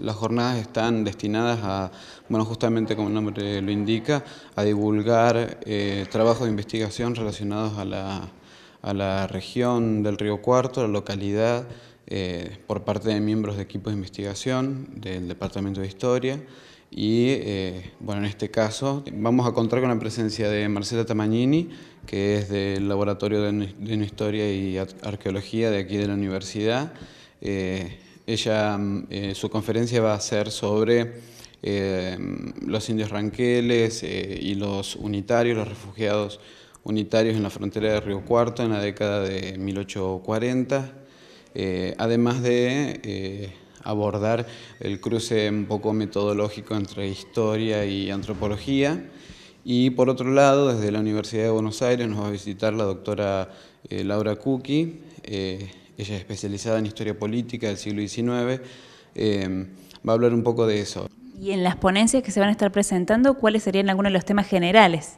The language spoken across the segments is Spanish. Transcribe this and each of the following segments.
Las jornadas están destinadas a, bueno, justamente como el nombre lo indica, a divulgar eh, trabajos de investigación relacionados a la, región del Río Cuarto, a la localidad, eh, por parte de miembros de equipos de investigación del Departamento de Historia. Y, eh, bueno, en este caso vamos a contar con la presencia de Marcela Tamagnini, que es del Laboratorio de Historia y Arqueología de aquí de la Universidad. Eh, Mm, eh, su conferencia va a ser sobre eh, los indios ranqueles eh, y los unitarios, los refugiados unitarios en la frontera de Río Cuarto en la década de 1840, además de abordar el cruce un poco metodológico entre historia y antropología. Y por otro lado, desde la Universidad de Buenos Aires nos va a visitar la doctora Laura cookie ella es especializada en historia política del siglo XIX, em, va a hablar un poco de eso. ¿Y en las ponencias que se van a estar presentando, cuáles serían algunos de los temas generales?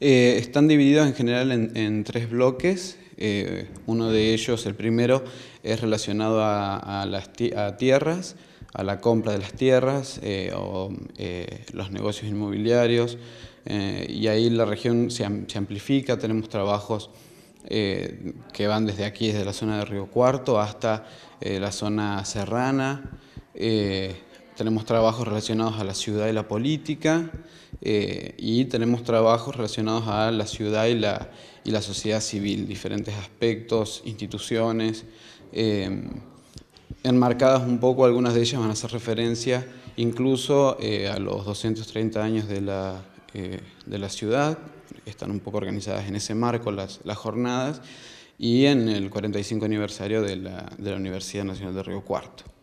Eh, están divididos en general en, tres bloques. Eh, uno de ellos, el primero, es relacionado a, las tierras, a la compra de las tierras eh, o los negocios inmobiliarios. y ahí la región se amplifica, tenemos trabajos eh, que van desde aquí, desde la zona de Río Cuarto hasta eh, la zona serrana. Eh, tenemos trabajos relacionados a la ciudad y la política y tenemos trabajos relacionados a la ciudad y la, sociedad civil, diferentes aspectos, instituciones enmarcadas un poco, algunas de ellas van a hacer referencia incluso a los 230 años de la ciudad, están un poco organizadas en ese marco las, las jornadas y en el 45 aniversario de la, de la Universidad Nacional de Río Cuarto.